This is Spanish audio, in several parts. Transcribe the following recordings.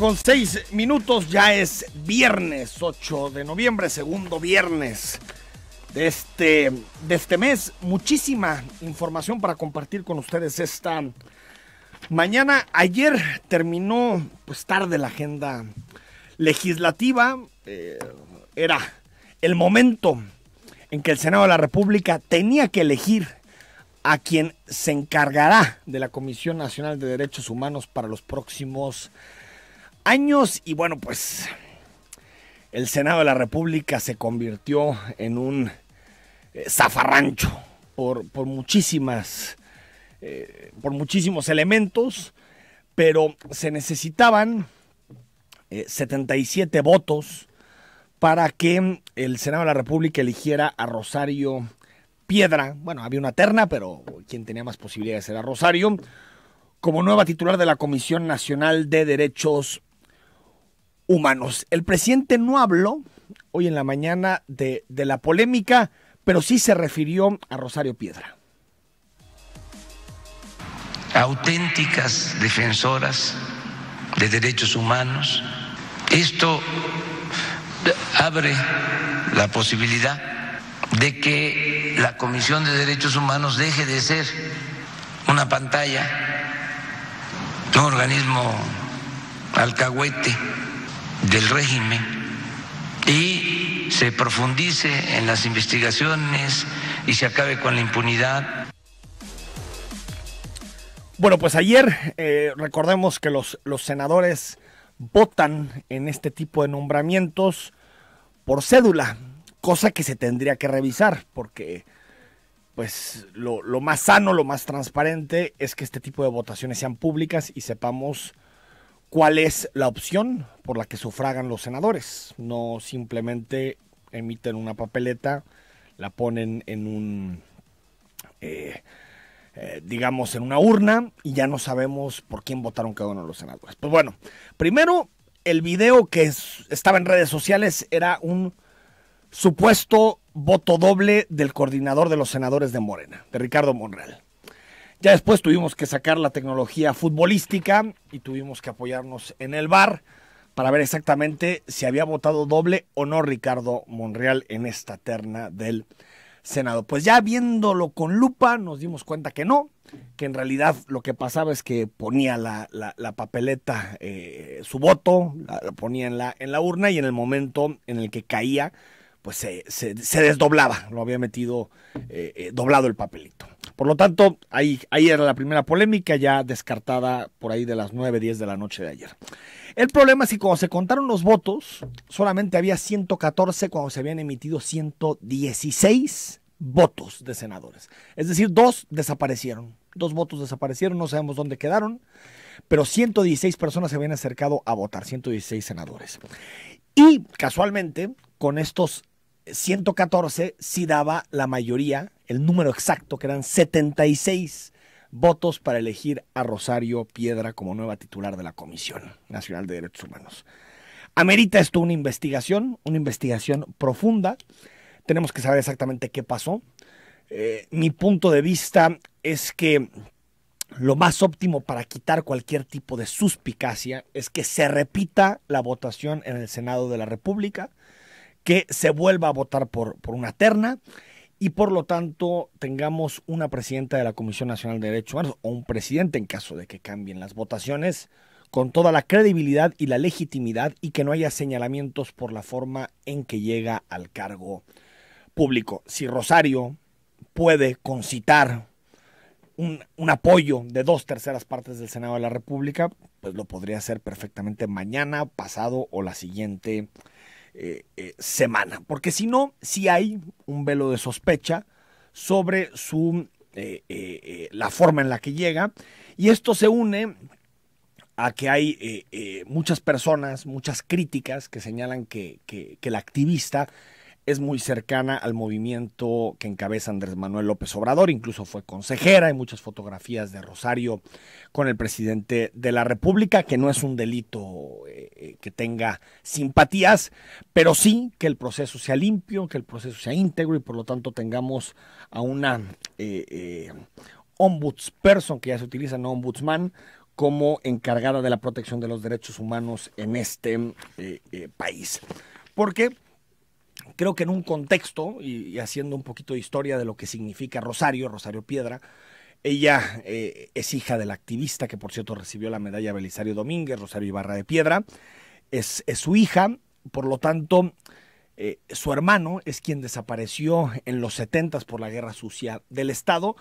Con seis minutos ya es viernes 8 de noviembre, segundo viernes de este, de este mes. Muchísima información para compartir con ustedes esta mañana. Ayer terminó pues tarde la agenda legislativa. Eh, era el momento en que el Senado de la República tenía que elegir a quien se encargará de la Comisión Nacional de Derechos Humanos para los próximos años y bueno, pues el Senado de la República se convirtió en un eh, zafarrancho por, muchísimas, eh, por muchísimos elementos, pero se necesitaban 77 eh, votos para que el Senado de la República eligiera a Rosario Piedra. Bueno, había una terna, pero quien tenía más posibilidades era Rosario, como nueva titular de la Comisión Nacional de Derechos humanos. El presidente no habló hoy en la mañana de, de la polémica, pero sí se refirió a Rosario Piedra. Auténticas defensoras de derechos humanos. Esto abre la posibilidad de que la Comisión de Derechos Humanos deje de ser una pantalla, un organismo alcahuete del régimen y se profundice en las investigaciones y se acabe con la impunidad. Bueno, pues ayer eh, recordemos que los, los senadores votan en este tipo de nombramientos por cédula, cosa que se tendría que revisar, porque pues lo, lo, más sano, lo más transparente es que este tipo de votaciones sean públicas y sepamos cuál es la opción por la que sufragan los senadores. No simplemente emiten una papeleta, la ponen en un, eh, eh, digamos, en una urna y ya no sabemos por quién votaron cada uno de los senadores. Pues bueno, primero, el video que estaba en redes sociales era un supuesto voto doble del coordinador de los senadores de Morena, de Ricardo Monreal. Ya después tuvimos que sacar la tecnología futbolística y tuvimos que apoyarnos en el bar para ver exactamente si había votado doble o no Ricardo Monreal en esta terna del Senado. Pues ya viéndolo con lupa nos dimos cuenta que no, que en realidad lo que pasaba es que ponía la, papeleta, eh, su voto, la, ponía en la, en la urna y en el momento en el que caía pues se, desdoblaba, lo había metido eh, eh, doblado el papelito. Por lo tanto, ahí, ahí era la primera polémica, ya descartada por ahí de las 9, 10 de la noche de ayer. El problema es que cuando se contaron los votos, solamente había 114 cuando se habían emitido 116 votos de senadores. Es decir, dos desaparecieron. Dos votos desaparecieron, no sabemos dónde quedaron, pero 116 personas se habían acercado a votar, 116 senadores. Y casualmente, con estos 114 sí daba la mayoría, el número exacto, que eran 76 votos para elegir a Rosario Piedra como nueva titular de la Comisión Nacional de Derechos Humanos. Amerita esto una investigación, una investigación profunda. Tenemos que saber exactamente qué pasó. Eh, mi punto de vista es que lo más óptimo para quitar cualquier tipo de suspicacia es que se repita la votación en el Senado de la República que se vuelva a votar por, por una terna y por lo tanto tengamos una presidenta de la Comisión Nacional de Derechos Humanos o un presidente en caso de que cambien las votaciones con toda la credibilidad y la legitimidad y que no haya señalamientos por la forma en que llega al cargo público. Si Rosario puede concitar un, un, apoyo de dos terceras partes del Senado de la República, pues lo podría hacer perfectamente mañana, pasado o la siguiente eh, eh, semana, porque si no, si hay un velo de sospecha sobre su eh, la forma en la que llega y esto se une a que hay muchas personas, muchas críticas que señalan que, que, que la activista es muy cercana al movimiento que encabeza Andrés Manuel López Obrador, incluso fue consejera, hay muchas fotografías de Rosario con el presidente de la República, que no es un delito eh, que tenga simpatías, pero sí que el proceso sea limpio, que el proceso sea íntegro y por lo tanto tengamos a una eh, eh, ombudsperson, que ya se utiliza, no ombudsman, como encargada de la protección de los derechos humanos en este país. Porque creo que en un contexto y, haciendo un poquito de historia de lo que significa Rosario, Rosario Piedra, ella eh, es hija del activista que por cierto recibió la medalla Belisario Domínguez, Rosario Ibarra de Piedra, es, su hija, por lo tanto, eh, su hermano es quien desapareció en los 70 por la guerra sucia del Estado,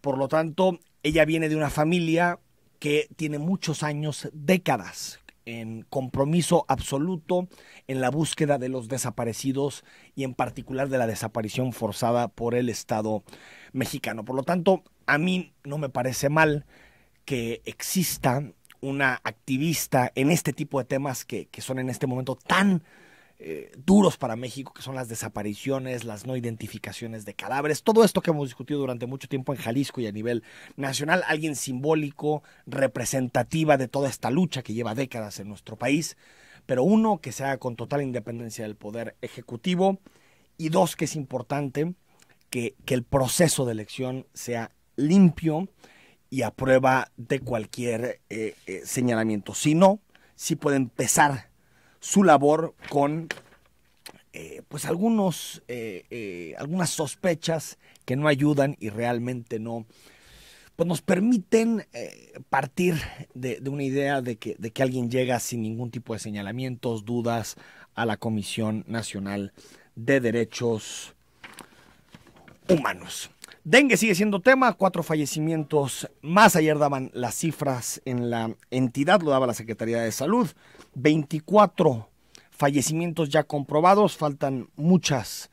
por lo tanto, ella viene de una familia que tiene muchos años, décadas, en compromiso absoluto en la búsqueda de los desaparecidos y en particular de la desaparición forzada por el Estado mexicano. Por lo tanto, a mí no me parece mal que exista una activista en este tipo de temas que, que son en este momento tan eh, duros para México, que son las desapariciones, las no identificaciones de cadáveres, todo esto que hemos discutido durante mucho tiempo en Jalisco y a nivel nacional, alguien simbólico, representativa de toda esta lucha que lleva décadas en nuestro país, pero uno que sea con total independencia del poder ejecutivo y dos que es importante que, el proceso de elección sea limpio y a prueba de cualquier eh, eh, señalamiento. Si no, si puede empezar su labor con eh, pues algunos, eh, eh, algunas sospechas que no ayudan y realmente no pues nos permiten partir de, una idea de que, de que alguien llega sin ningún tipo de señalamientos, dudas a la Comisión Nacional de Derechos Humanos. Dengue sigue siendo tema, cuatro fallecimientos más. Ayer daban las cifras en la entidad, lo daba la Secretaría de Salud. 24 fallecimientos ya comprobados, faltan muchas,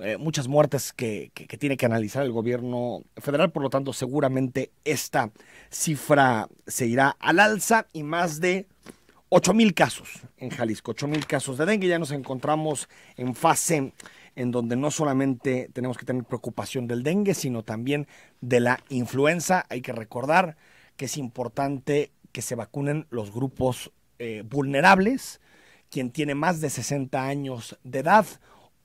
eh, muchas muertes que, tiene que analizar el gobierno federal, por lo tanto seguramente esta cifra se irá al alza y más de 8 mil casos en Jalisco, 8 mil casos de dengue, ya nos encontramos en fase en donde no solamente tenemos que tener preocupación del dengue, sino también de la influenza. Hay que recordar que es importante que se vacunen los grupos eh, vulnerables, quien tiene más de 60 años de edad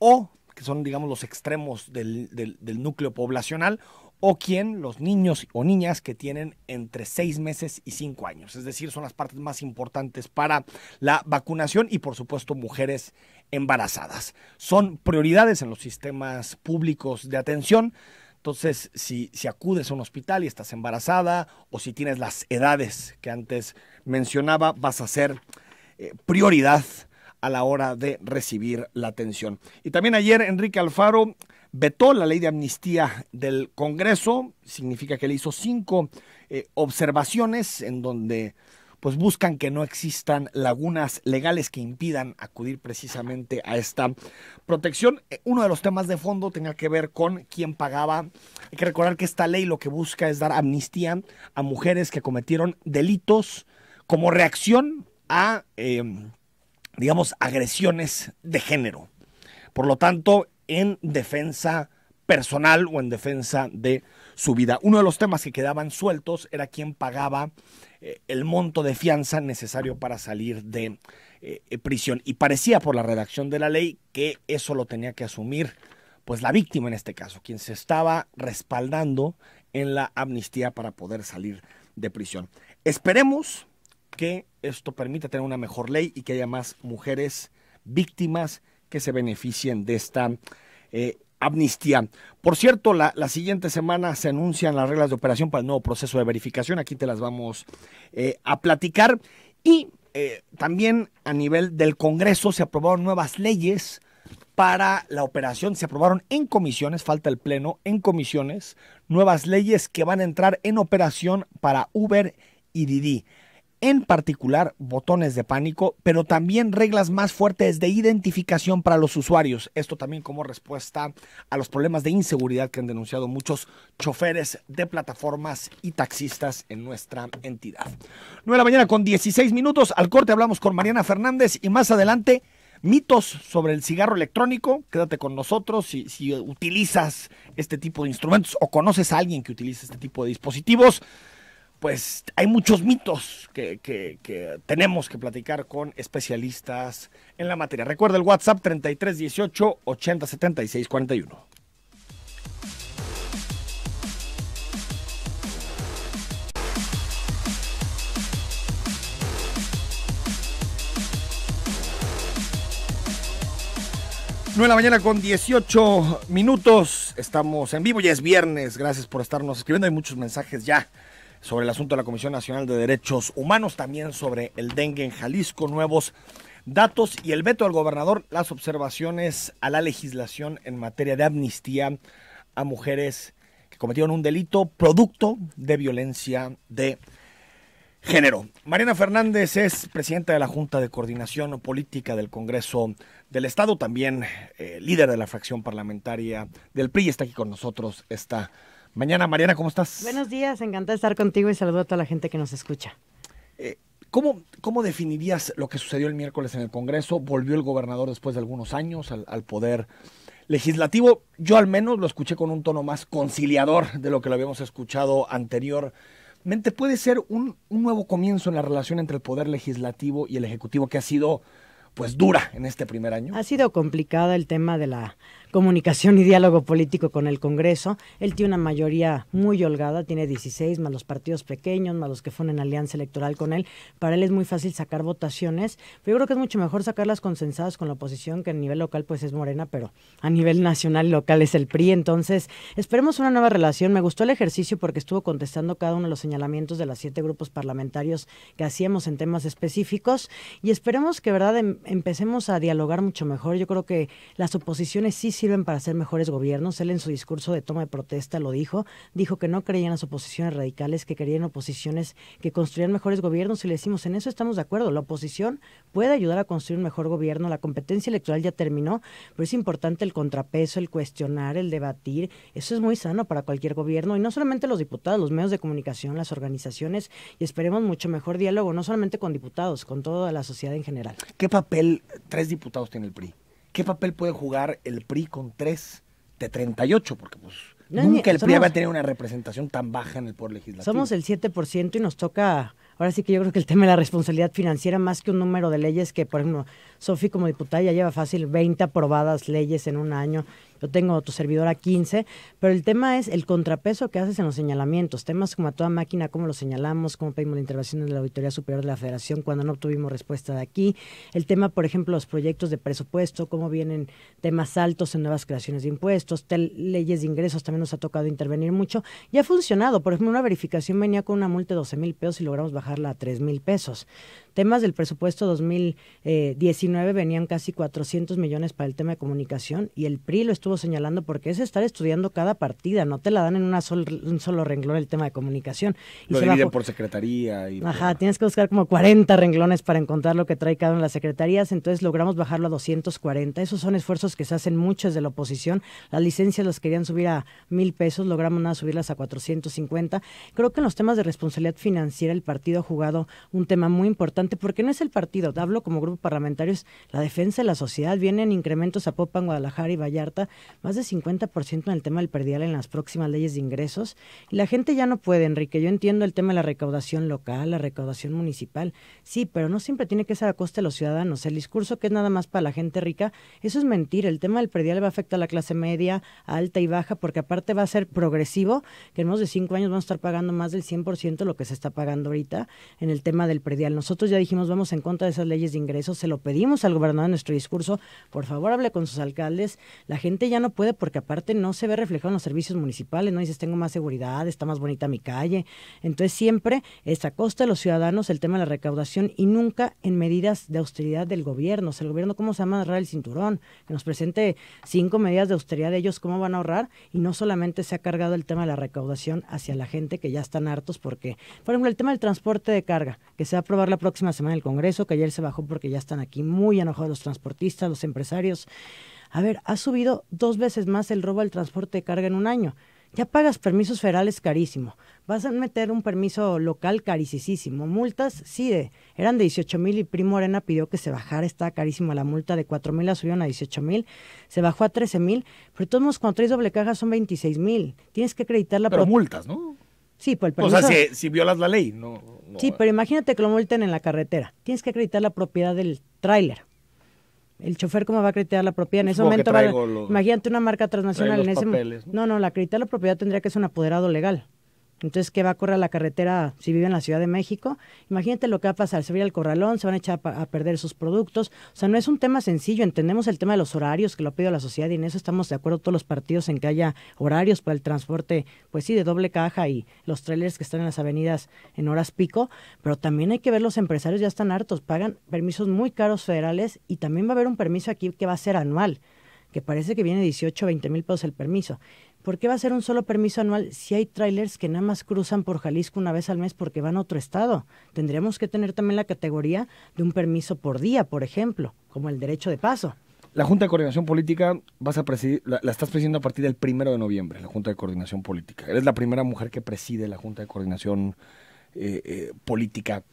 o que son, digamos, los extremos del, del núcleo poblacional, o quien los niños o niñas que tienen entre seis meses y cinco años. Es decir, son las partes más importantes para la vacunación y por supuesto mujeres embarazadas. Son prioridades en los sistemas públicos de atención. Entonces, si, si, acudes a un hospital y estás embarazada o si tienes las edades que antes mencionaba, vas a ser eh, prioridad a la hora de recibir la atención. Y también ayer Enrique Alfaro vetó la ley de amnistía del Congreso, significa que le hizo cinco eh, observaciones en donde pues buscan que no existan lagunas legales que impidan acudir precisamente a esta protección. Eh, uno de los temas de fondo tenía que ver con quién pagaba. Hay que recordar que esta ley lo que busca es dar amnistía a mujeres que cometieron delitos como reacción a, em, digamos, agresiones de género. Por lo tanto, en defensa personal o en defensa de su vida. Uno de los temas que quedaban sueltos era quién pagaba eh, el monto de fianza necesario para salir de eh, eh, prisión. Y parecía por la redacción de la ley que eso lo tenía que asumir pues la víctima en este caso, quien se estaba respaldando en la amnistía para poder salir de prisión. Esperemos que esto permita tener una mejor ley y que haya más mujeres víctimas que se beneficien de esta amnistía. Por cierto, la, siguiente semana se anuncian las reglas de operación para el nuevo proceso de verificación. Aquí te las vamos eh, a platicar. Y eh, también a nivel del Congreso se aprobaron nuevas leyes para la operación. Se aprobaron en comisiones, falta el Pleno, en comisiones, nuevas leyes que van a entrar en operación para Uber y Didi en particular botones de pánico, pero también reglas más fuertes de identificación para los usuarios. Esto también como respuesta a los problemas de inseguridad que han denunciado muchos choferes de plataformas y taxistas en nuestra entidad. Nueva la mañana con 16 minutos. Al corte hablamos con Mariana Fernández y más adelante mitos sobre el cigarro electrónico. Quédate con nosotros si, si, utilizas este tipo de instrumentos o conoces a alguien que utilice este tipo de dispositivos pues hay muchos mitos que, tenemos que platicar con especialistas en la materia. Recuerda el WhatsApp 33 18 80 76 41. Nueve de la mañana con 18 minutos. Estamos en vivo, ya es viernes. Gracias por estarnos escribiendo. Hay muchos mensajes ya sobre el asunto de la Comisión Nacional de Derechos Humanos, también sobre el dengue en Jalisco, nuevos datos y el veto al gobernador, las observaciones a la legislación en materia de amnistía a mujeres que cometieron un delito producto de violencia de género. Mariana Fernández es presidenta de la Junta de Coordinación Política del Congreso del Estado, también eh, líder de la fracción parlamentaria del PRI, está aquí con nosotros esta Mañana, Mariana, ¿cómo estás? Buenos días, encantada de estar contigo y saludo a toda la gente que nos escucha. Eh, ¿cómo, definirías lo que sucedió el miércoles en el Congreso? Volvió el gobernador después de algunos años al, poder legislativo. Yo al menos lo escuché con un tono más conciliador de lo que lo habíamos escuchado anteriormente. Puede ser un, un, nuevo comienzo en la relación entre el poder legislativo y el ejecutivo que ha sido pues dura en este primer año. Ha sido complicada el tema de la comunicación y diálogo político con el Congreso. Él tiene una mayoría muy holgada, tiene 16, más los partidos pequeños, más los que fueron en alianza electoral con él. Para él es muy fácil sacar votaciones, pero yo creo que es mucho mejor sacarlas consensadas con la oposición, que a nivel local pues es morena, pero a nivel nacional y local es el PRI. Entonces, esperemos una nueva relación. Me gustó el ejercicio porque estuvo contestando cada uno de los señalamientos de los siete grupos parlamentarios que hacíamos en temas específicos y esperemos que, verdad, em, empecemos a dialogar mucho mejor. Yo creo que las oposiciones sí, sí sirven para hacer mejores gobiernos. Él en su discurso de toma de protesta lo dijo. Dijo que no creían las oposiciones radicales, que querían oposiciones que construían mejores gobiernos. Y le decimos, en eso estamos de acuerdo. La oposición puede ayudar a construir un mejor gobierno. La competencia electoral ya terminó, pero es importante el contrapeso, el cuestionar, el debatir. Eso es muy sano para cualquier gobierno. Y no solamente los diputados, los medios de comunicación, las organizaciones. Y esperemos mucho mejor diálogo, no solamente con diputados, con toda la sociedad en general. ¿Qué papel tres diputados tiene el PRI? ¿qué papel puede jugar el PRI con 3 de 38? Porque pues nunca el PRI va a tener una representación tan baja en el Poder Legislativo. Somos el 7% y nos toca, ahora sí que yo creo que el tema de la responsabilidad financiera, más que un número de leyes que, por ejemplo, Sofi como diputada ya lleva fácil 20 aprobadas leyes en un año. Yo tengo tu servidora 15, pero el tema es el contrapeso que haces en los señalamientos. Temas como a toda máquina, cómo lo señalamos, cómo pedimos la intervención de la Auditoría Superior de la Federación cuando no obtuvimos respuesta de aquí. El tema, por ejemplo, los proyectos de presupuesto, cómo vienen temas altos en nuevas creaciones de impuestos, leyes de ingresos también nos ha tocado intervenir mucho. Y ha funcionado. Por ejemplo, una verificación venía con una multa de 12 mil pesos y logramos bajarla a 3 mil pesos. Temas del presupuesto 2019 venían casi 400 millones para el tema de comunicación y el PRI lo estuvo señalando porque es estar estudiando cada partida, no te la dan en una un solo renglón el tema de comunicación. lo dividen por secretaría. Y Ajá, tienes que buscar como 40 renglones para encontrar lo que trae cada una de las secretarías, entonces logramos bajarlo a 240. Esos son esfuerzos que se hacen muchos de la oposición. Las licencias las querían subir a mil pesos, logramos nada subirlas a 450. Creo que en los temas de responsabilidad financiera el partido ha jugado un tema muy importante porque no es el partido, hablo como grupo parlamentario, la defensa de la sociedad vienen incrementos a Popa, Guadalajara y Vallarta, más de 50% en el tema del predial en las próximas leyes de ingresos. Y la gente ya no puede, Enrique. Yo entiendo el tema de la recaudación local, la recaudación municipal. Sí, pero no siempre tiene que ser a costa de los ciudadanos. El discurso que es nada más para la gente rica, eso es mentira. El tema del predial va a afectar a la clase media, alta y baja, porque aparte va a ser progresivo, que en menos de cinco años vamos a estar pagando más del 100% lo que se está pagando ahorita en el tema del predial, Nosotros ya dijimos, vamos en contra de esas leyes de ingresos, se lo pedimos al gobernador en nuestro discurso, por favor hable con sus alcaldes, la gente ya no puede porque aparte no se ve reflejado en los servicios municipales, no dices tengo más seguridad, está más bonita mi calle, entonces siempre es a costa de los ciudadanos el tema de la recaudación y nunca en medidas de austeridad del gobierno, o sea, el gobierno cómo se va a el cinturón, que nos presente cinco medidas de austeridad de ellos, cómo van a ahorrar y no solamente se ha cargado el tema de la recaudación hacia la gente que ya están hartos porque, por ejemplo, el tema del transporte de carga, que se va a aprobar la próxima semana en el Congreso, que ayer se bajó porque ya están aquí muy enojados los transportistas, los empresarios. A ver, ha subido dos veces más el robo al transporte de carga en un año. Ya pagas permisos federales carísimo. Vas a meter un permiso local carísimo. Multas, sí, de, eran de 18 mil y Primo Arena pidió que se bajara. Está carísimo la multa de 4 mil, la subieron a 18 mil. Se bajó a 13 mil. Pero todos modos, cuando traes doble caja son 26 mil. Tienes que acreditar la... Pero multas, ¿no? Sí, por el permiso. O sea, si violas la ley, ¿no? Sí, eh. pero imagínate que lo multen en la carretera. Tienes que acreditar la propiedad del tráiler. El chofer, ¿cómo va a acreditar la propiedad? En ese momento, imagínate una marca transnacional en ese momento, no, no, la acreditar la propiedad tendría que ser un apoderado legal. Entonces, ¿qué va a correr la carretera si vive en la Ciudad de México? Imagínate lo que va a pasar, se va a ir al corralón, se van a echar a perder sus productos. O sea, no es un tema sencillo, entendemos el tema de los horarios que lo ha pedido la sociedad y en eso estamos de acuerdo todos los partidos en que haya horarios para el transporte, pues sí, de doble caja y los trailers que están en las avenidas en horas pico, pero también hay que ver los empresarios ya están hartos, pagan permisos muy caros federales y también va a haber un permiso aquí que va a ser anual que parece que viene 18 o 20 mil pesos el permiso. ¿Por qué va a ser un solo permiso anual si hay trailers que nada más cruzan por Jalisco una vez al mes porque van a otro estado? Tendríamos que tener también la categoría de un permiso por día, por ejemplo, como el derecho de paso. La Junta de Coordinación Política vas a presidir, la, estás presidiendo a partir del primero de noviembre, la Junta de Coordinación Política. Eres la primera mujer que preside la Junta de Coordinación eh, eh, Política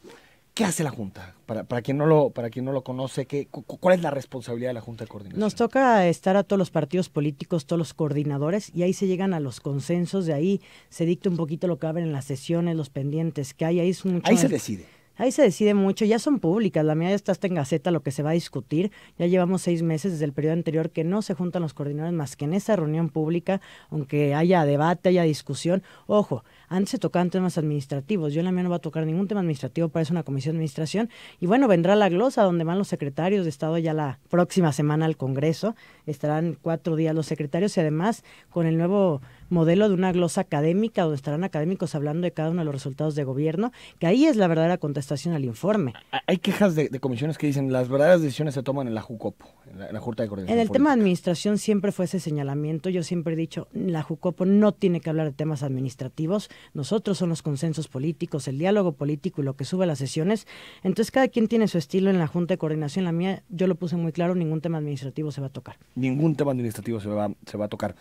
¿Qué hace la Junta? Para, para, quien, no lo, para quien no lo conoce, ¿cuál es la responsabilidad de la Junta de Coordinación? Nos toca estar a todos los partidos políticos, todos los coordinadores, y ahí se llegan a los consensos, de ahí se dicta un poquito lo que abren en las sesiones, los pendientes que hay, ahí es mucho... Ahí se decide. Ahí se decide mucho, ya son públicas, la mía ya está hasta en Gaceta lo que se va a discutir, ya llevamos seis meses desde el periodo anterior que no se juntan los coordinadores más que en esa reunión pública, aunque haya debate, haya discusión, ojo, antes se tocaban temas administrativos. Yo en la mía no va a tocar ningún tema administrativo, para eso una comisión de administración. Y bueno, vendrá la glosa donde van los secretarios de Estado ya la próxima semana al Congreso. Estarán cuatro días los secretarios y además con el nuevo modelo de una glosa académica donde estarán académicos hablando de cada uno de los resultados de gobierno, que ahí es la verdadera contestación al informe. Ah, ah, hay quejas de, comisiones que dicen las verdaderas decisiones se toman en la JUCOPO, en la, Junta de Coordinación. En el tema de administración siempre fue ese señalamiento. Yo siempre he dicho, la JUCOPO no tiene que hablar de temas administrativos nosotros son los consensos políticos, el diálogo político y lo que sube a las sesiones. Entonces cada quien tiene su estilo en la Junta de Coordinación. La mía, yo lo puse muy claro, ningún tema administrativo se va a tocar. Ningún tema administrativo se va, se va a tocar.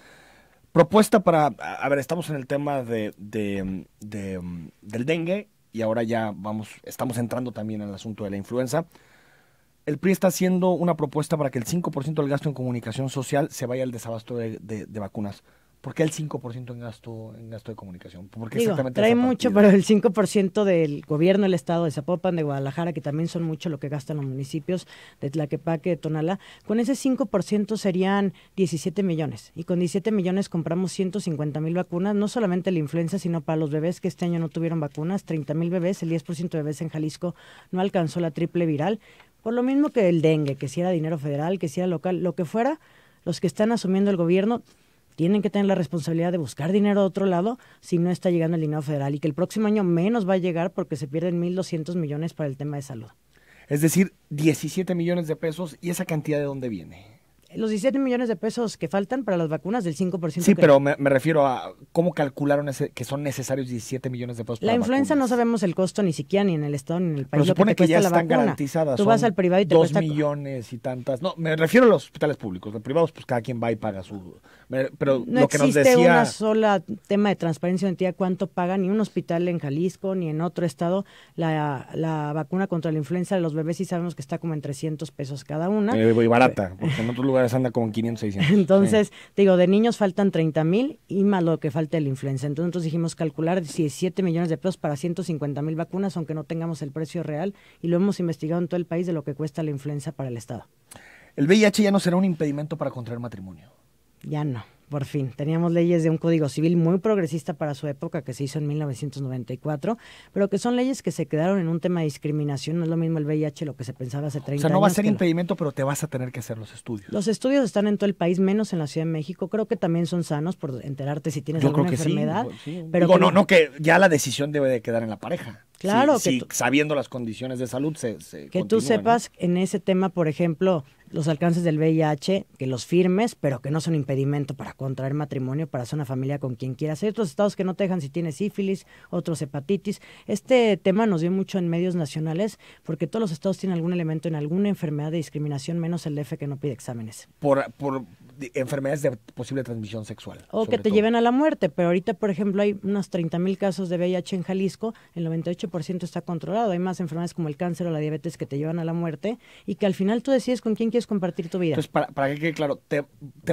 Propuesta para, a ver, estamos en el tema de, de, del dengue y ahora ya vamos, estamos entrando también en el asunto de la influenza. El PRI está haciendo una propuesta para que el 5% del gasto en comunicación social se vaya al desabasto de, vacunas. ¿Por qué el 5% en gasto, en gasto de comunicación? Porque exactamente trae mucho, pero el 5% del gobierno del estado de Zapopan, de Guadalajara, que también son mucho lo que gastan los municipios de Tlaquepaque, de Tonala. con ese 5% serían 17 millones. Y con 17 millones compramos 150 mil vacunas, no solamente la influenza, sino para los bebés que este año no tuvieron vacunas, 30 mil bebés, el 10% de bebés en Jalisco no alcanzó la triple viral. Por lo mismo que el dengue, que si era dinero federal, que si era local, lo que fuera, los que están asumiendo el gobierno tienen que tener la responsabilidad de buscar dinero de otro lado si no está llegando el dinero federal y que el próximo año menos va a llegar porque se pierden 1.200 millones para el tema de salud. Es decir, 17 millones de pesos y esa cantidad de dónde viene los 17 millones de pesos que faltan para las vacunas del 5%. Sí, pero me, refiero a cómo calcularon ese, que son necesarios 17 millones de pesos. Para la influenza no sabemos el costo ni siquiera ni en el estado ni en el país. Pero supone que, ya están garantizadas. Tú vas al privado y te dos millones y tantas. No, me refiero a los hospitales públicos. Los privados, pues cada quien va y paga su. Pero no lo que nos decía. No existe una sola tema de transparencia en cuánto paga ni un hospital en Jalisco ni en otro estado la, la vacuna contra la influenza de los bebés y sabemos que está como en 300 pesos cada una. Eh, y barata, eh, porque en otro lugar anda como 500, 600. Entonces, digo, de niños faltan 30 mil y más lo que falta la influenza. Entonces nosotros dijimos calcular 17 millones de pesos para 150 mil vacunas, aunque no tengamos el precio real, y lo hemos investigado en todo el país de lo que cuesta la influenza para el Estado. ¿El VIH ya no será un impedimento para contraer matrimonio? Ya no por fin. Teníamos leyes de un Código Civil muy progresista para su época, que se hizo en 1994, pero que son leyes que se quedaron en un tema de discriminación. No es lo mismo el VIH lo que se pensaba hace 30 años. O sea, no va a ser impedimento, pero te vas a tener que hacer los estudios. Los estudios están en todo el país, menos en la Ciudad de México. Creo que también son sanos por enterarte si tienes Yo creo que enfermedad. Pues, sí, no, no, que ya la decisión debe de quedar en la pareja. Claro, sí, sabiendo las condiciones de salud se... que tú sepas en ese tema, por ejemplo, los alcances del VIH, que los firmes, pero que no son impedimento para contraer matrimonio, para hacer una familia con quien quieras. Hay otros estados que no te dejan si tienes sífilis, otros hepatitis. Este tema nos dio mucho en medios nacionales porque todos los estados tienen algún elemento en alguna enfermedad de discriminación, menos el DF que no pide exámenes. Por, por, enfermedades de posible transmisión sexual. O que te lleven a la muerte, pero ahorita, por ejemplo, hay unos 30.000 mil casos de VIH en Jalisco, el 98% está controlado. Hay más enfermedades como el cáncer o la diabetes que te llevan a la muerte y que al final tú decides con quién quieres compartir tu vida. Entonces, para, que claro, te,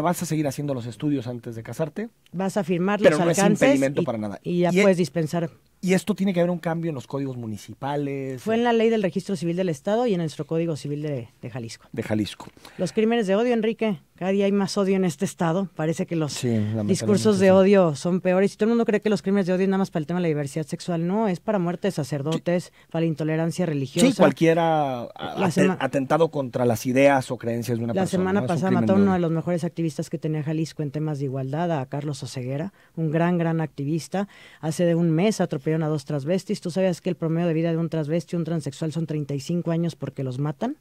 vas a seguir haciendo los estudios antes de casarte. Vas a firmar los alcances. no es impedimento y, para nada. Y ya e puedes dispensar. Y esto tiene que haber un cambio en los códigos municipales. Fue en la ley del registro civil del Estado y en nuestro código civil de Jalisco. De Jalisco. Los crímenes de odio, Enrique. Cada día hay más odio en este estado. Parece que los discursos de odio son peores. Y todo el mundo cree que los crímenes de odio es nada más para el tema de la diversidad sexual. No, es para muerte de sacerdotes, para intolerancia religiosa. Sí, cualquiera atentado contra las ideas o creencias de una persona. La semana pasada mató a uno de los mejores activistas que tenía Jalisco en temas de igualdad, a Carlos Oseguera, un gran, gran activista. Hace de un mes atropellaron a dos transvestis. ¿Tú sabías que el promedio de vida de un transvesti un transexual son 35 años porque los matan?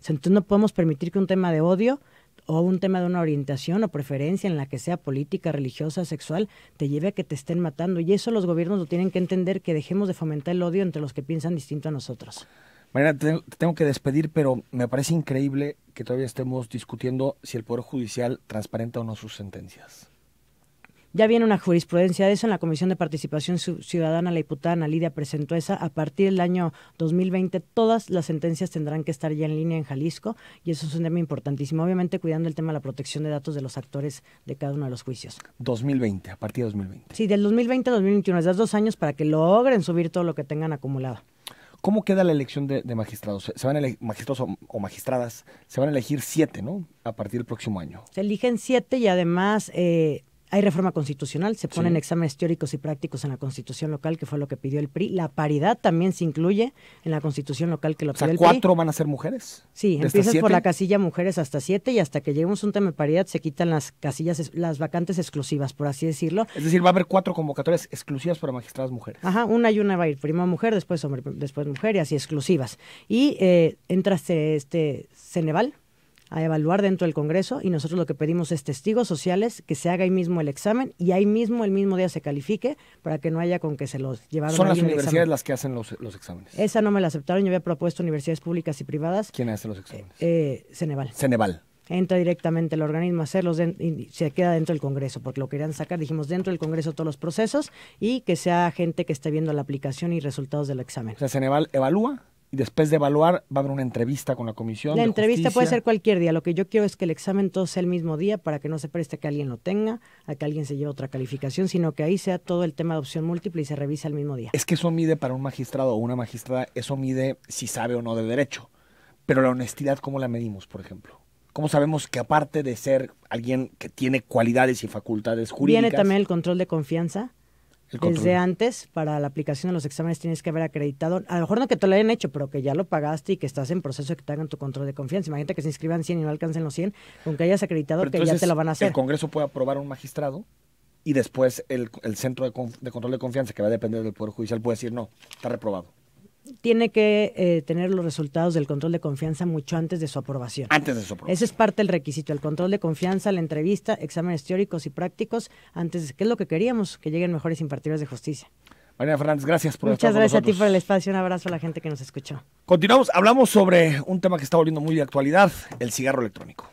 Entonces no podemos permitir que un tema de odio o un tema de una orientación o preferencia en la que sea política, religiosa, sexual, te lleve a que te estén matando. Y eso los gobiernos lo tienen que entender, que dejemos de fomentar el odio entre los que piensan distinto a nosotros. Mariana, te tengo que despedir, pero me parece increíble que todavía estemos discutiendo si el Poder Judicial transparenta o no sus sentencias. Ya viene una jurisprudencia de eso en la Comisión de Participación Ciudadana, la diputada Ana Lidia presentó esa. A partir del año 2020, todas las sentencias tendrán que estar ya en línea en Jalisco y eso es un tema importantísimo. Obviamente, cuidando el tema de la protección de datos de los actores de cada uno de los juicios. 2020, a partir de 2020. Sí, del 2020 al 2021, es dos años para que logren subir todo lo que tengan acumulado. ¿Cómo queda la elección de, magistrados? Se van a magistrados o, magistradas, se van a elegir siete, ¿no? A partir del próximo año. Se eligen siete y además eh, hay reforma constitucional, se ponen exámenes teóricos y prácticos en la constitución local, que fue lo que pidió el PRI. La paridad también se incluye en la constitución local que lo pidió el PRI. ¿Cuatro van a ser mujeres? Sí, empiezas por la casilla mujeres hasta siete y hasta que lleguemos a un tema de paridad se quitan las casillas, las vacantes exclusivas, por así decirlo. Es decir, va a haber cuatro convocatorias exclusivas para magistradas mujeres. Ajá, una y una va a ir, primero mujer, después hombre, después mujer y así exclusivas. Y eh, este, este Ceneval, a evaluar dentro del Congreso y nosotros lo que pedimos es testigos sociales que se haga ahí mismo el examen y ahí mismo el mismo día se califique para que no haya con que se los llevaron. ¿Son las universidades las que hacen los, los, exámenes? Esa no me la aceptaron, yo había propuesto universidades públicas y privadas. ¿Quién hace los exámenes? Eh, eh Ceneval. Ceneval entra directamente el organismo a hacerlos y se queda dentro del Congreso, porque lo querían sacar, dijimos, dentro del Congreso todos los procesos y que sea gente que esté viendo la aplicación y resultados del examen. O sea, Ceneval evalúa y después de evaluar va a haber una entrevista con la comisión. La entrevista puede ser cualquier día. Lo que yo quiero es que el examen todo sea el mismo día para que no se preste a que alguien lo tenga, a que alguien se lleve otra calificación, sino que ahí sea todo el tema de opción múltiple y se revise el mismo día. Es que eso mide para un magistrado o una magistrada, eso mide si sabe o no de derecho. Pero la honestidad, ¿cómo la medimos, por ejemplo? ¿Cómo sabemos que aparte de ser alguien que tiene cualidades y facultades jurídicas? Viene también el control de confianza desde antes, para la aplicación de los exámenes tienes que haber acreditado, a lo mejor no que te lo hayan hecho, pero que ya lo pagaste y que estás en proceso de que te hagan tu control de confianza. Imagínate que se inscriban 100 y no alcancen los 100, con que hayas acreditado que ya te lo van a hacer. El Congreso puede aprobar un magistrado y después el, el Centro de, de Control de Confianza, que va a depender del Poder Judicial, puede decir, no, está reprobado tiene que eh, tener los resultados del control de confianza mucho antes de su aprobación. Antes de su aprobación. Ese es parte del requisito, el control de confianza, la entrevista, exámenes teóricos y prácticos, antes de qué es lo que queríamos, que lleguen mejores impartidores de justicia. María Fernández, gracias por Muchas estar gracias a ti por el espacio, un abrazo a la gente que nos escuchó. Continuamos, hablamos sobre un tema que está volviendo muy de actualidad, el cigarro electrónico.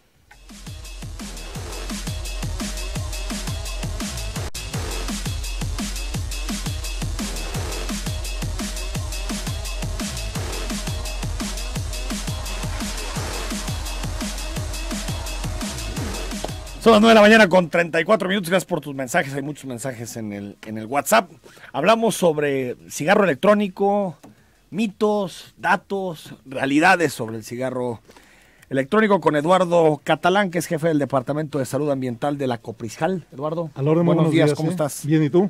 Son las 9 de la mañana con 34 minutos. Gracias por tus mensajes. Hay muchos mensajes en el, en el WhatsApp. Hablamos sobre cigarro electrónico, mitos, datos, realidades sobre el cigarro electrónico con Eduardo Catalán, que es jefe del Departamento de Salud Ambiental de la Coprisjal. Eduardo, buenos, días, ¿cómo ¿eh? estás? Bien, ¿y tú?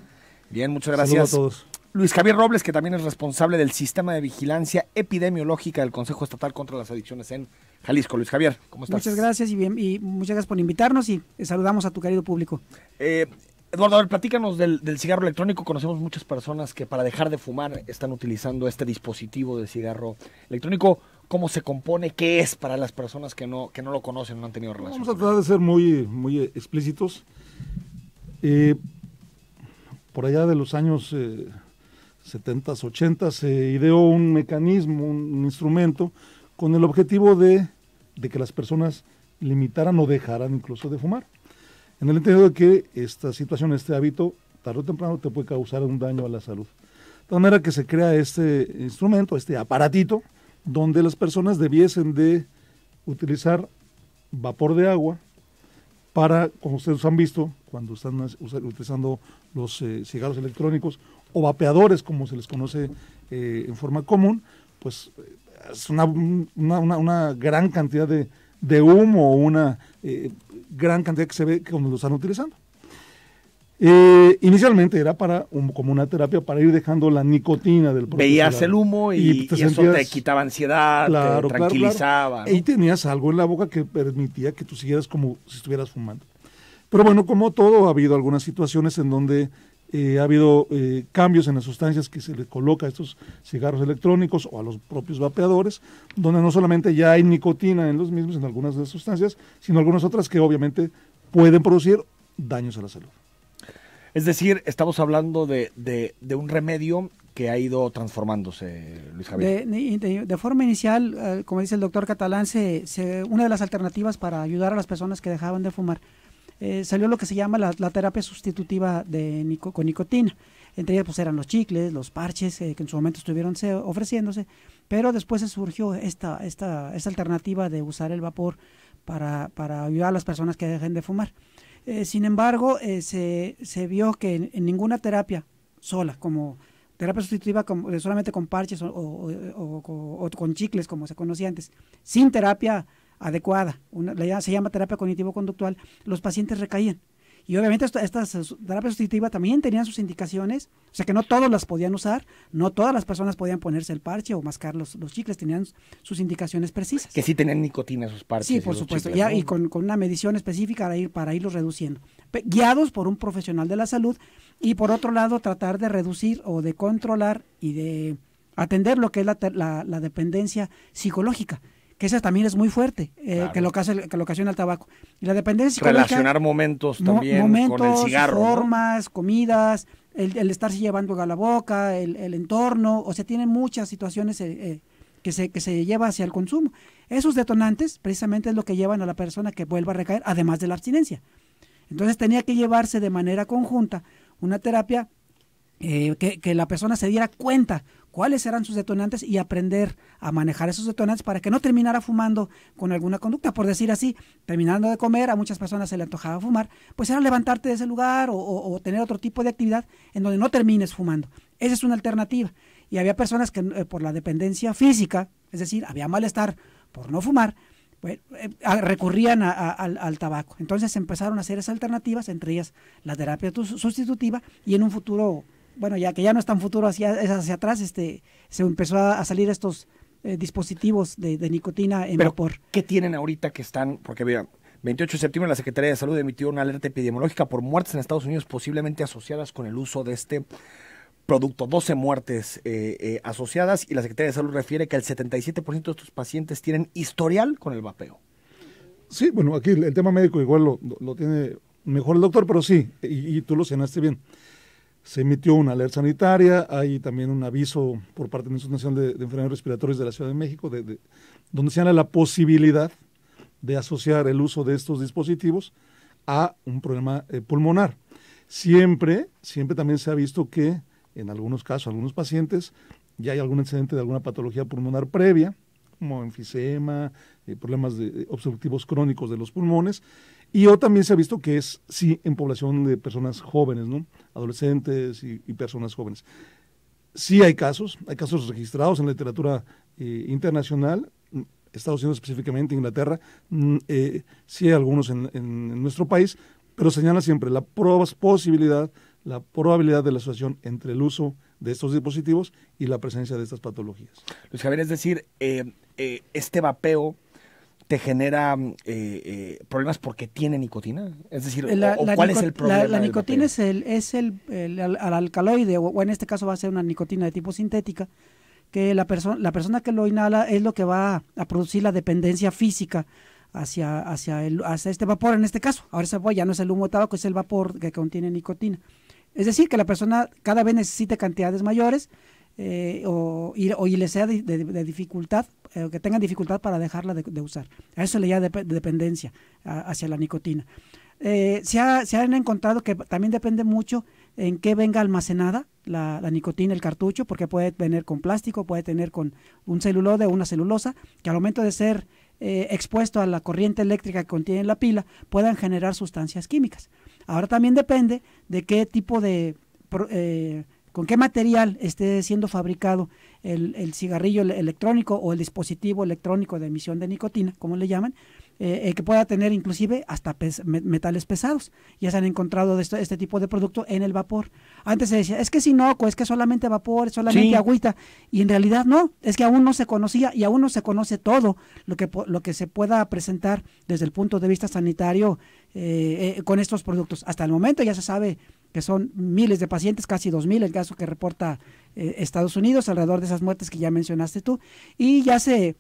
Bien, muchas gracias. a todos. Luis Javier Robles, que también es responsable del Sistema de Vigilancia Epidemiológica del Consejo Estatal contra las Adicciones en Jalisco. Luis Javier, ¿cómo estás? Muchas gracias y, bien, y muchas gracias por invitarnos y saludamos a tu querido público. Eh, Eduardo, a ver, platícanos del, cigarro electrónico. Conocemos muchas personas que para dejar de fumar están utilizando este dispositivo de cigarro electrónico. ¿Cómo se compone? ¿Qué es para las personas que no, lo conocen, no han tenido relación? Vamos a tratar de ser muy, muy eh, explícitos. Eh, por allá de los años eh, 70, 80 se ideó un mecanismo, un instrumento con el objetivo de, que las personas limitaran o dejaran incluso de fumar. En el entendido de que esta situación, este hábito, tarde o temprano te puede causar un daño a la salud. De manera que se crea este instrumento, este aparatito, donde las personas debiesen de utilizar vapor de agua para, como ustedes han visto, cuando están utilizando los eh, cigarros electrónicos o vapeadores, como se les conoce eh, en forma común, pues es una, una, una, gran cantidad de, de humo, una eh, gran cantidad que se ve cuando lo están utilizando. Eh, inicialmente era para como una terapia para ir dejando la nicotina del producto. Veías el humo y, eso te quitaba ansiedad, te tranquilizaba. Y tenías algo en la boca que permitía que tú siguieras como si estuvieras fumando. Pero bueno, como todo, ha habido algunas situaciones en donde eh, ha habido eh, cambios en las sustancias que se le coloca a estos cigarros electrónicos o a los propios vapeadores, donde no solamente ya hay nicotina en los mismos, en algunas de las sustancias, sino algunas otras que obviamente pueden producir daños a la salud. Es decir, estamos hablando de, un remedio que ha ido transformándose, Luis Javier. De, forma inicial, eh, como dice el doctor Catalán, una de las alternativas para ayudar a las personas que dejaban de fumar eh, salió lo que se llama la, terapia sustitutiva de con nicotina. Entre ellas pues eran los chicles, los parches eh, que en su momento estuvieron ofreciéndose, pero después se surgió esta, esta, esta alternativa de usar el vapor para, para ayudar a las personas que dejen de fumar. Eh, sin embargo, se, se, vio que en, ninguna terapia sola, como terapia sustitutiva solamente con parches o con chicles como se conocía antes, sin terapia adecuada, se llama terapia cognitivo-conductual, los pacientes recaían. Y obviamente estas terapias terapia también tenía sus indicaciones, o sea que no todos las podían usar, no todas las personas podían ponerse el parche o mascar los, chicles, tenían sus indicaciones precisas. Que sí tenían nicotina sus parches. Sí, por supuesto, y con, una medición específica para, ir, para irlos reduciendo, guiados por un profesional de la salud y por otro lado tratar de reducir o de controlar y de atender lo que es la dependencia psicológica que esa también es muy fuerte, eh, que, lo que, lo ocasiona el tabaco. Y la dependencia Relacionar momentos también con el cigarro. Formas, comidas, el, el, estarse llevando a la boca, el, entorno, o sea, tiene muchas situaciones eh, eh, que, se, que lleva hacia el consumo. Esos detonantes precisamente es lo que llevan a la persona que vuelva a recaer, además de la abstinencia. Entonces tenía que llevarse de manera conjunta una terapia que, que la persona se diera cuenta cuáles eran sus detonantes y aprender a manejar esos detonantes para que no terminara fumando con alguna conducta. Por decir así, terminando de comer, a muchas personas se le antojaba fumar, pues era levantarte de ese lugar o, tener otro tipo de actividad en donde no termines fumando. Esa es una alternativa. Y había personas que eh, por la dependencia física, es decir, había malestar por no fumar, pues recurrían al, al, tabaco. Entonces empezaron a hacer esas alternativas, entre ellas la terapia sustitutiva y en un futuro bueno, ya que ya no están tan futuro hacia, es hacia atrás, este, se empezó a, salir estos eh, dispositivos de, nicotina en ¿Pero vapor. ¿Qué tienen ahorita que están? Porque vean, 28 de septiembre la Secretaría de Salud emitió una alerta epidemiológica por muertes en Estados Unidos posiblemente asociadas con el uso de este producto, 12 muertes eh, eh, asociadas y la Secretaría de Salud refiere que el 77% de estos pacientes tienen historial con el vapeo. Sí, bueno, aquí el, tema médico igual lo, lo, tiene mejor el doctor, pero sí, y, y tú lo cenaste bien se emitió una alerta sanitaria, hay también un aviso por parte de la Nacional de, Enfermedades Respiratorias de la Ciudad de México, de, se donde la posibilidad de asociar el uso de estos dispositivos a un problema eh, pulmonar. Siempre, siempre también se ha visto que en algunos casos, algunos pacientes, ya hay algún excedente de alguna patología pulmonar previa, como enfisema, eh, problemas de, obstructivos crónicos de los pulmones, y hoy también se ha visto que es, sí, en población de personas jóvenes, ¿no? Adolescentes y, personas jóvenes. Sí hay casos, hay casos registrados en la literatura eh, internacional, mm, Estados Unidos específicamente, Inglaterra, mm, eh, sí hay algunos en, nuestro país, pero señala siempre la posibilidad, la probabilidad de la asociación entre el uso de estos dispositivos y la presencia de estas patologías. Luis Javier, es decir, eh, este vapeo te genera mm, eh, eh, problemas porque tiene nicotina? Es decir, eh, ¿cuál es el problema? La, nicotina es, el, es el, el, alcaloide, o, en este caso va a ser una nicotina de tipo sintética, que la, persona la persona que lo inhala es lo que va a producir la dependencia física hacia, hacia, el, hacia este vapor en este caso. Ahora ese ya no es el humo de tabaco, es el vapor que contiene nicotina. Es decir, que la persona cada vez necesita cantidades mayores eh, o, y, les sea de, dificultad, eh, que tengan dificultad para dejarla de, usar. A eso le llama dependencia hacia la nicotina. Eh, se, han encontrado que también depende mucho en qué venga almacenada la, nicotina, el cartucho, porque puede venir con plástico, puede tener con un celuloide o una celulosa, que al momento de ser expuesto a la corriente eléctrica que contiene la pila, puedan generar sustancias químicas. Ahora también depende de qué tipo de con qué material esté siendo fabricado el, cigarrillo electrónico o el dispositivo electrónico de emisión de nicotina, como le llaman, eh, que pueda tener inclusive hasta metales pesados. Ya se han encontrado de este, tipo de producto en el vapor. Antes se decía, es que es inocuo, es que solamente vapor, es solamente agüita. Y en realidad no, es que aún no se conocía y aún no se conoce todo lo que, lo que se pueda presentar desde el punto de vista sanitario eh, eh, con estos productos. Hasta el momento ya se sabe que son miles de pacientes, casi 2.000, el caso que reporta eh, Estados Unidos, alrededor de esas muertes que ya mencionaste tú. Y ya se,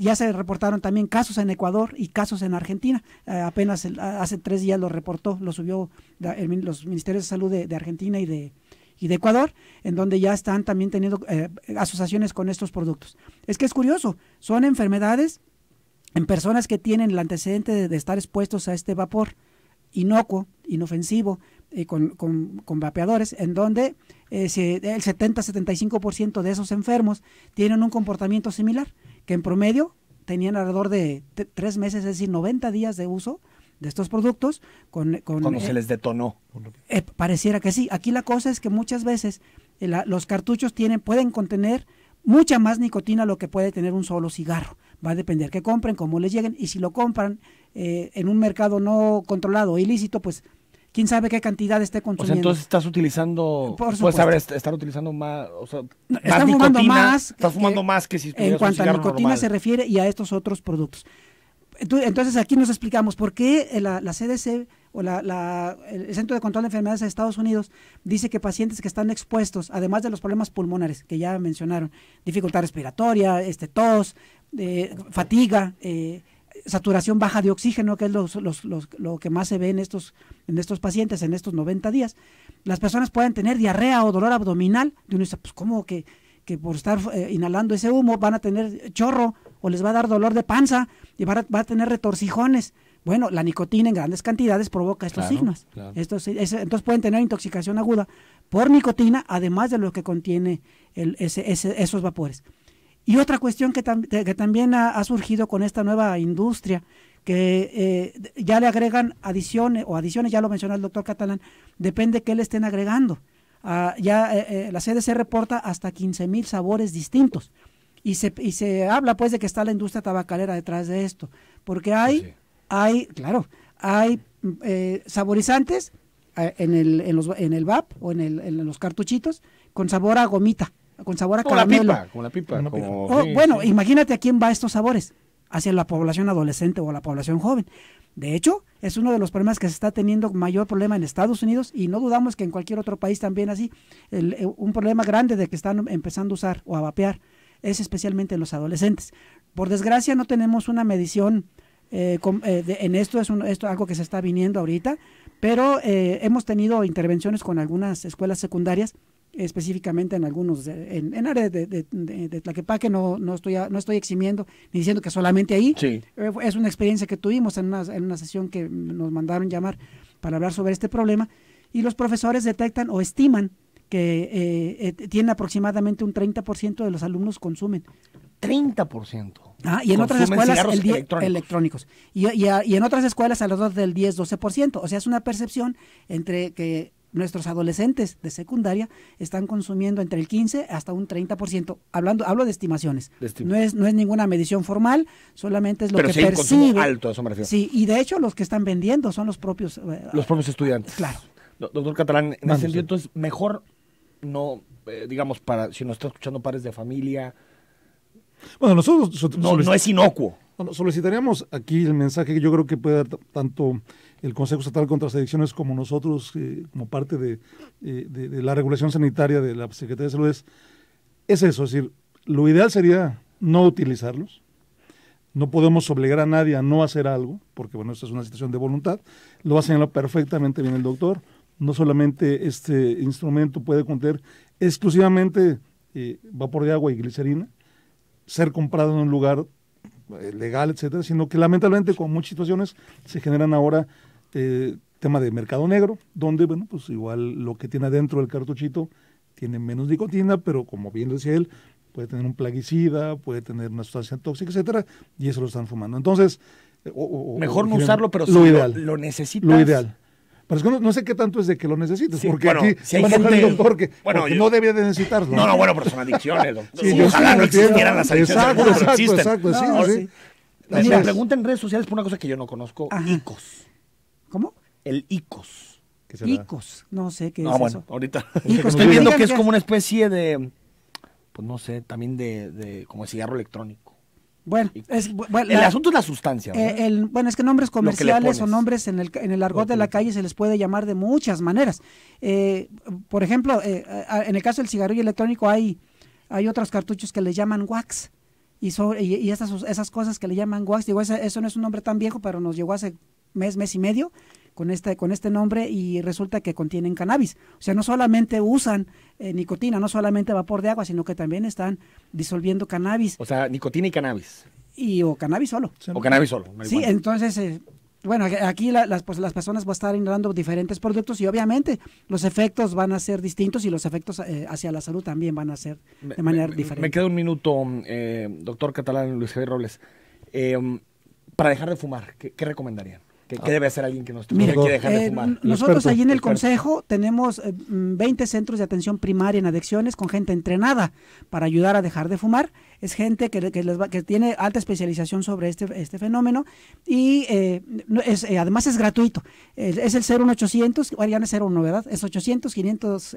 ya se reportaron también casos en Ecuador y casos en Argentina. Eh, apenas hace tres días lo reportó, lo subió los ministerios de salud de, Argentina y de, y de Ecuador, en donde ya están también teniendo eh, asociaciones con estos productos. Es que es curioso, son enfermedades en personas que tienen el antecedente de estar expuestos a este vapor inocuo, inofensivo, y con, con, vapeadores, en donde eh, el 70-75% de esos enfermos tienen un comportamiento similar, que en promedio tenían alrededor de tres meses, es decir, 90 días de uso de estos productos. Con, Cuando eh, se les detonó. Eh, pareciera que sí. Aquí la cosa es que muchas veces los cartuchos tienen, pueden contener mucha más nicotina lo que puede tener un solo cigarro. Va a depender que compren, cómo les lleguen y si lo compran en un mercado no controlado ilícito, pues quién sabe qué cantidad esté consumiendo. O sea, entonces estás utilizando, Por puedes estar utilizando más, o sea, estás fumando más, estás fumando que, más que si en cuanto a nicotina se refiere y a estos otros productos. Entonces aquí nos explicamos por qué eh, la, CDC o el Centro de Control de Enfermedades de Estados Unidos dice que pacientes que están expuestos, además de los problemas pulmonares que ya mencionaron, dificultad respiratoria, este, tos, eh, fatiga, eh, saturación baja de oxígeno, que es lo que más se ve en estos, en estos pacientes en estos 90 días, las personas pueden tener diarrea o dolor abdominal. Y uno dice, pues ¿cómo que, por estar eh, inhalando ese humo van a tener chorro o les va a dar dolor de panza y van a, tener retorcijones? Bueno, la nicotina en grandes cantidades provoca estos signos. entonces pueden tener intoxicación aguda por nicotina, además de lo que contiene el, ese, esos vapores. Y otra cuestión que, también ha, surgido con esta nueva industria, que eh, ya le agregan adiciones, o adiciones, ya lo mencionó el doctor Catalán, depende qué le estén agregando. Ah, ya eh, eh, la CDC reporta hasta 15 mil sabores distintos. Y se, y se habla pues de que está la industria tabacalera detrás de esto, porque pues hay, hay claro, hay saborizantes en el, en, los, en el VAP o en, el, en los cartuchitos con sabor a gomita con sabor a como La pipa, como la pipa. Oh, bueno, imagínate a quién va estos sabores, hacia la población adolescente o la población joven. De hecho, es uno de los problemas que se está teniendo mayor problema en Estados Unidos y no dudamos que en cualquier otro país también así, eh, un problema grande de que están empezando a usar o a vapear es especialmente en los adolescentes. Por desgracia no tenemos una medición eh, eh, en esto, es esto algo que se está viniendo ahorita, pero hemos tenido intervenciones con algunas escuelas secundarias específicamente en algunos, en, áreas de, Tlaquepaque, no, estoy, no estoy eximiendo ni diciendo que solamente ahí. Eh, es una experiencia que tuvimos en una, en una sesión que nos mandaron llamar para hablar sobre este problema y los profesores detectan o estiman que eh, eh, tiene aproximadamente un 30% de los alumnos consumen. 30%. Ah, y en otras escuelas electrónicos. Y, y, y en otras escuelas alrededor del 10-12%. O sea, es una percepción entre que nuestros adolescentes de secundaria están consumiendo entre el 15 hasta un 30%. Hablando, hablo de estimaciones. No, es, no es ninguna medición formal, solamente es lo Pero que si percibe. alto, eso me Sí, y de hecho los que están vendiendo son los propios... Eh, los propios estudiantes. Claro. Doctor Catalán, en ese sentido, entonces, mejor no, eh, digamos, para si nos está escuchando pares de familia... Bueno, nosotros... no, es inocuo. Solicitaríamos aquí el mensaje que yo creo que puede dar tanto el Consejo Estatal contra las Adicciones, como nosotros, eh, como parte eh, de, la regulación sanitaria de la Secretaría de Salud, es, eso, es decir, lo ideal sería no utilizarlos, no podemos obligar a nadie a no hacer algo, porque bueno, esta es una situación de voluntad, lo ha señalado perfectamente bien el doctor, no solamente este instrumento puede contener exclusivamente eh, vapor de agua y glicerina, ser comprado en un lugar legal, etcétera, sino que lamentablemente con muchas situaciones se generan ahora este tema de mercado negro, donde, bueno, pues igual lo que tiene adentro el cartuchito tiene menos nicotina, pero como bien decía él, puede tener un plaguicida, puede tener una sustancia tóxica, etcétera, y eso lo están fumando. Entonces, eh, mejor no usarlo, pero lo, si ideal, lo, necesitas. Lo ideal. Pero es que no, sé qué tanto es de que lo necesites, porque aquí doctor no debía de necesitarlo. No, no, bueno, pero son adicciones. sí, sí, no existieran las adicciones. Exacto, exacto, exacto, Me en redes sociales por una cosa que yo no conozco, Ajá. ¿Cómo? El icos. Icos, no sé qué ah, es bueno, eso. Ahorita estoy viendo que es como una especie de, pues no sé, también de, de como de cigarro electrónico. Bueno, el asunto es la sustancia. Eh, bueno, es que nombres comerciales o nombres en el, en el argot de la calle se les puede llamar de muchas maneras. Eh, por ejemplo, eh, en el caso del cigarrillo electrónico hay, hay otros cartuchos que le llaman wax. Y, y, esas, esas cosas que le llaman wax, digo, eso no es un nombre tan viejo, pero nos llegó hace mes, mes y medio con este, con este nombre y resulta que contienen cannabis. O sea, no solamente usan eh, nicotina, no solamente vapor de agua, sino que también están disolviendo cannabis. O sea, nicotina y cannabis. Y o cannabis solo. O cannabis solo. sí, entonces, eh, bueno, aquí las, pues, las personas van a estar inhalando diferentes productos y obviamente los efectos van a ser distintos y los efectos eh, hacia la salud también van a ser de manera diferente. Me queda un minuto, doctor catalán Luis Javier Robles. para dejar de fumar, ¿qué, qué recomendarían? ¿Qué ah. debe ser alguien que nos quiere dejar de fumar. nosotros allí en el consejo tenemos 20 eh, mm, centros de atención primaria en adicciones con gente entrenada para ayudar a dejar de fumar. Es gente que, tiene alta especialización sobre este, este fenómeno y eh, eh, además es gratuito. es el 01800, o ya no es 01, ¿verdad? Es 800, 500,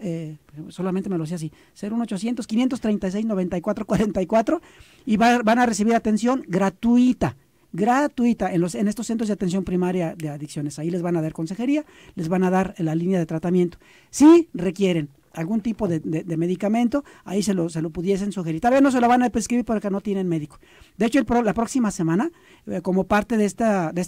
solamente me lo decía así, 01800, 536, 9444 y van a recibir atención gratuita gratuita en, los, en estos centros de atención primaria de adicciones. Ahí les van a dar consejería, les van a dar la línea de tratamiento. Si requieren algún tipo de, de, medicamento, ahí se lo, se lo pudiesen sugerir. Tal vez no se lo van a prescribir porque no tienen médico. De hecho, la próxima semana, eh, como parte de esta, de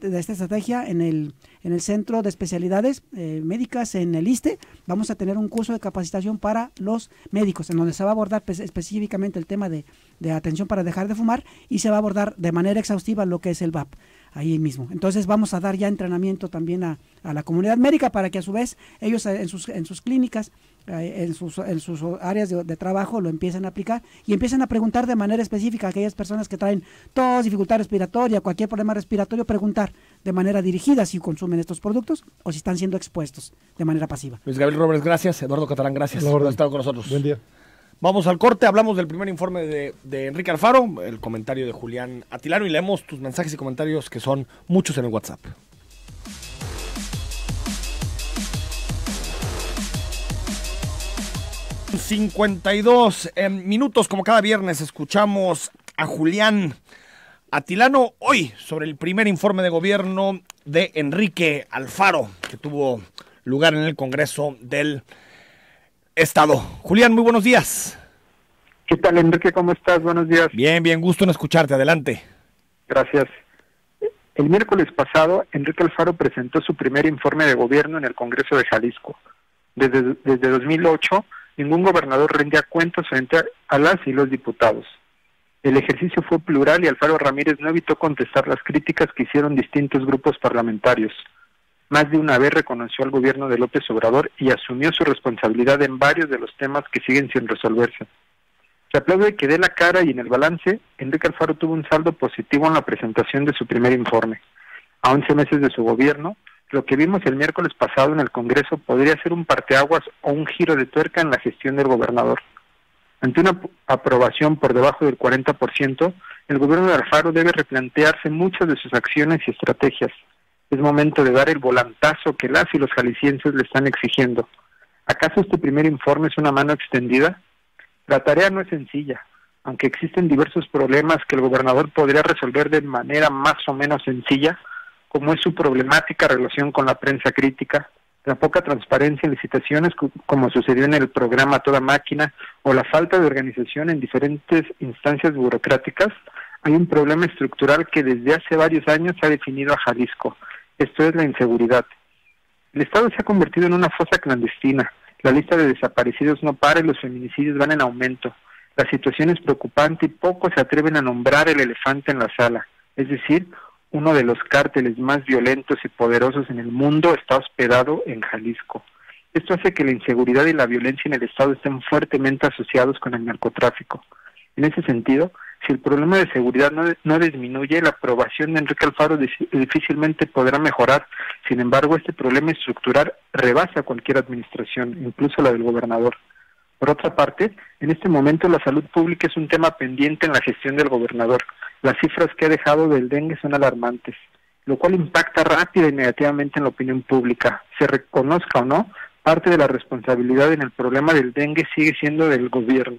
de esta estrategia en el, en el Centro de Especialidades eh, Médicas en el ISTE, vamos a tener un curso de capacitación para los médicos, en donde se va a abordar pues, específicamente el tema de, de atención para dejar de fumar y se va a abordar de manera exhaustiva lo que es el VAP ahí mismo. Entonces vamos a dar ya entrenamiento también a, la comunidad médica para que a su vez ellos en sus, en sus clínicas, eh, en sus, áreas de, trabajo lo empiecen a aplicar y empiecen a preguntar de manera específica a aquellas personas que traen tos, dificultad respiratoria, cualquier problema respiratorio, preguntar de manera dirigida si consumen estos productos o si están siendo expuestos de manera pasiva. Luis Gabriel Robles, gracias. Eduardo Catalán, gracias por estar con nosotros. Buen día. Vamos al corte, hablamos del primer informe de, Enrique Alfaro, el comentario de Julián Atilano y leemos tus mensajes y comentarios que son muchos en el WhatsApp. ...52 minutos como cada viernes escuchamos a Julián Atilano hoy sobre el primer informe de gobierno de Enrique Alfaro que tuvo lugar en el Congreso del estado. Julián, muy buenos días. ¿Qué tal, Enrique? ¿Cómo estás? Buenos días. Bien, bien, gusto en escucharte. Adelante. Gracias. El miércoles pasado, Enrique Alfaro presentó su primer informe de gobierno en el Congreso de Jalisco. Desde, desde 2008, ningún gobernador rendía cuentas frente a las y los diputados. El ejercicio fue plural y Alfaro Ramírez no evitó contestar las críticas que hicieron distintos grupos parlamentarios más de una vez reconoció al gobierno de López Obrador y asumió su responsabilidad en varios de los temas que siguen sin resolverse. Se aplaude que dé la cara y en el balance, Enrique Alfaro tuvo un saldo positivo en la presentación de su primer informe. A 11 meses de su gobierno, lo que vimos el miércoles pasado en el Congreso podría ser un parteaguas o un giro de tuerca en la gestión del gobernador. Ante una aprobación por debajo del 40%, el gobierno de Alfaro debe replantearse muchas de sus acciones y estrategias. Es momento de dar el volantazo que las y los jaliscienses le están exigiendo. ¿Acaso este primer informe es una mano extendida? La tarea no es sencilla, aunque existen diversos problemas que el gobernador podría resolver de manera más o menos sencilla, como es su problemática relación con la prensa crítica, la poca transparencia en licitaciones, como sucedió en el programa Toda Máquina, o la falta de organización en diferentes instancias burocráticas, hay un problema estructural que desde hace varios años ha definido a Jalisco esto es la inseguridad. El Estado se ha convertido en una fosa clandestina. La lista de desaparecidos no para y los feminicidios van en aumento. La situación es preocupante y pocos se atreven a nombrar el elefante en la sala. Es decir, uno de los cárteles más violentos y poderosos en el mundo está hospedado en Jalisco. Esto hace que la inseguridad y la violencia en el Estado estén fuertemente asociados con el narcotráfico. En ese sentido, si el problema de seguridad no, disminuye, la aprobación de Enrique Alfaro difícilmente podrá mejorar. Sin embargo, este problema estructural rebasa cualquier administración, incluso la del gobernador. Por otra parte, en este momento la salud pública es un tema pendiente en la gestión del gobernador. Las cifras que ha dejado del dengue son alarmantes, lo cual impacta rápida y negativamente en la opinión pública. Se reconozca o no, parte de la responsabilidad en el problema del dengue sigue siendo del gobierno.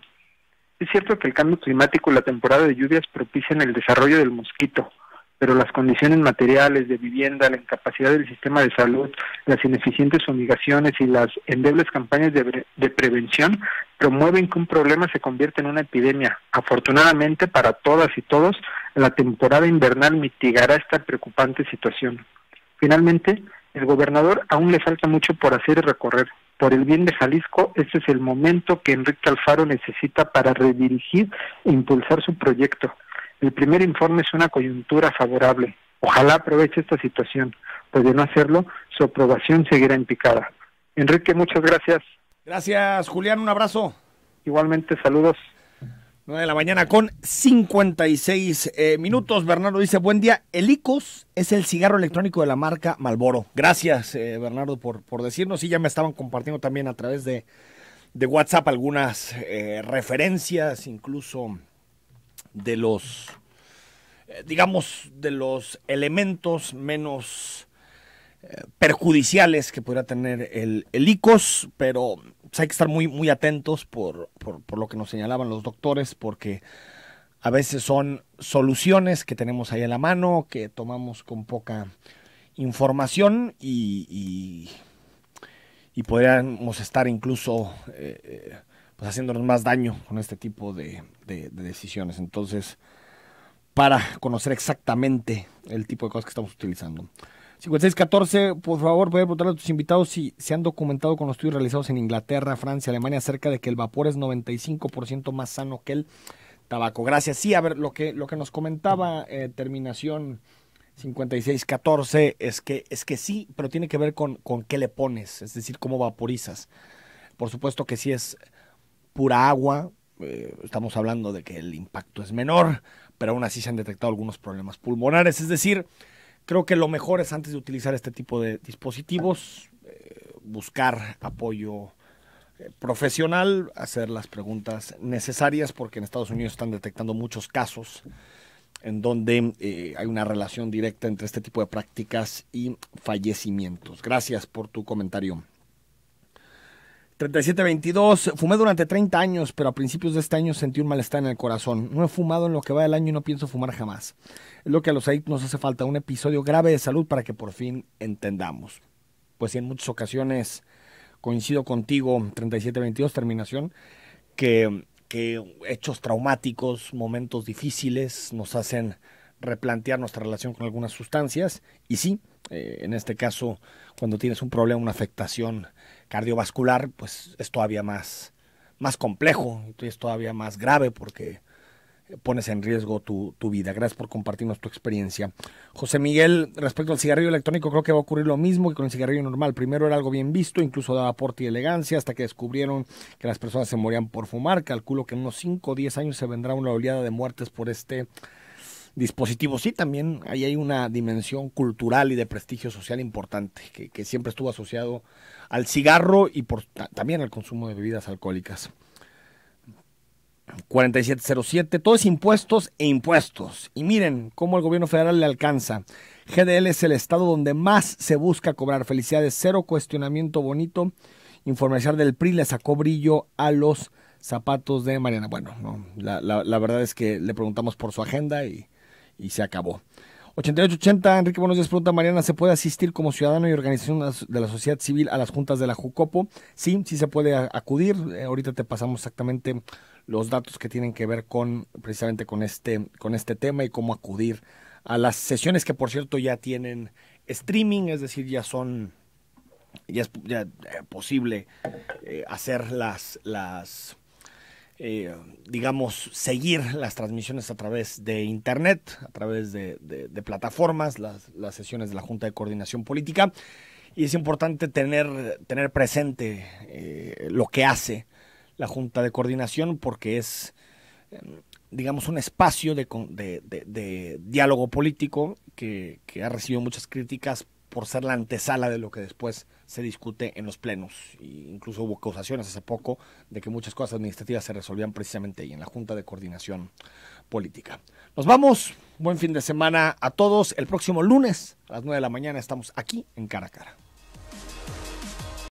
Es cierto que el cambio climático y la temporada de lluvias propician el desarrollo del mosquito, pero las condiciones materiales de vivienda, la incapacidad del sistema de salud, las ineficientes fumigaciones y las endebles campañas de, prevención promueven que un problema se convierta en una epidemia. Afortunadamente para todas y todos, la temporada invernal mitigará esta preocupante situación. Finalmente, el gobernador aún le falta mucho por hacer y recorrer, por el bien de Jalisco, este es el momento que Enrique Alfaro necesita para redirigir e impulsar su proyecto. El primer informe es una coyuntura favorable. Ojalá aproveche esta situación, pues de no hacerlo, su aprobación seguirá en Enrique, muchas gracias. Gracias, Julián, un abrazo. Igualmente, saludos. 9 de la mañana con 56 eh, minutos. Bernardo dice, buen día. El ICOS es el cigarro electrónico de la marca Malboro. Gracias, eh, Bernardo, por, por decirnos. y ya me estaban compartiendo también a través de, de WhatsApp algunas eh, referencias, incluso de los, digamos, de los elementos menos perjudiciales que pudiera tener el, el ICOS, pero pues, hay que estar muy, muy atentos por, lo que nos señalaban los doctores, porque a veces son soluciones que tenemos ahí a la mano, que tomamos con poca información y, y, podríamos estar incluso eh, eh, pues, haciéndonos más daño con este tipo de decisiones. Entonces, para conocer exactamente el tipo de cosas que estamos utilizando. 5614, por favor, voy a preguntarle a tus invitados si se han documentado con los estudios realizados en Inglaterra, Francia, Alemania acerca de que el vapor es 95% más sano que el tabaco. Gracias. Sí, a ver, lo que, lo que nos comentaba eh, terminación 5614 es que, es que sí, pero tiene que ver con, con qué le pones, es decir, cómo vaporizas. Por supuesto que si es pura agua, eh, estamos hablando de que el impacto es menor, pero aún así se han detectado algunos problemas pulmonares, es decir creo que lo mejor es antes de utilizar este tipo de dispositivos, eh, buscar apoyo eh, profesional, hacer las preguntas necesarias, porque en Estados Unidos están detectando muchos casos en donde eh, hay una relación directa entre este tipo de prácticas y fallecimientos. Gracias por tu comentario. 3722, fumé durante 30 años, pero a principios de este año sentí un malestar en el corazón. No he fumado en lo que va del año y no pienso fumar jamás. Es lo que a los seis nos hace falta, un episodio grave de salud para que por fin entendamos. Pues sí, en muchas ocasiones coincido contigo, 3722, terminación, que, que hechos traumáticos, momentos difíciles nos hacen replantear nuestra relación con algunas sustancias. Y sí, eh, en este caso, cuando tienes un problema, una afectación cardiovascular, pues es todavía más, más complejo, es todavía más grave porque pones en riesgo tu, tu, vida. Gracias por compartirnos tu experiencia. José Miguel, respecto al cigarrillo electrónico, creo que va a ocurrir lo mismo que con el cigarrillo normal. Primero era algo bien visto, incluso daba aporte y elegancia, hasta que descubrieron que las personas se morían por fumar. Calculo que en unos 5 o 10 años se vendrá una oleada de muertes por este dispositivo Sí, también ahí hay una dimensión cultural y de prestigio social importante que siempre estuvo asociado al cigarro y por, también al consumo de bebidas alcohólicas. 4707, todo es impuestos e impuestos. Y miren cómo el gobierno federal le alcanza. GDL es el estado donde más se busca cobrar. Felicidades, cero cuestionamiento bonito. Informar del PRI le sacó brillo a los zapatos de Mariana. Bueno, la, verdad es que le preguntamos por su agenda y se acabó. 8880, Enrique, buenos días. Pregunta Mariana, ¿se puede asistir como ciudadano y organización de la sociedad civil a las juntas de la Jucopo? Sí, sí se puede acudir. Eh, ahorita te pasamos exactamente los datos que tienen que ver con precisamente con este, con este tema y cómo acudir a las sesiones que, por cierto, ya tienen streaming, es decir, ya son, ya es eh, posible eh, hacer las, las eh, digamos, seguir las transmisiones a través de Internet, a través de, plataformas, las, sesiones de la Junta de Coordinación Política. Y es importante tener, tener presente eh, lo que hace la Junta de Coordinación porque es, em, digamos, un espacio de, diálogo político que, ha recibido muchas críticas por ser la antesala de lo que después se discute en los plenos. incluso hubo acusaciones hace poco de que muchas cosas administrativas se resolvían precisamente ahí, en la Junta de Coordinación Política. Nos vamos. Buen fin de semana a todos. El próximo lunes a las 9 de la mañana estamos aquí en Cara a Cara.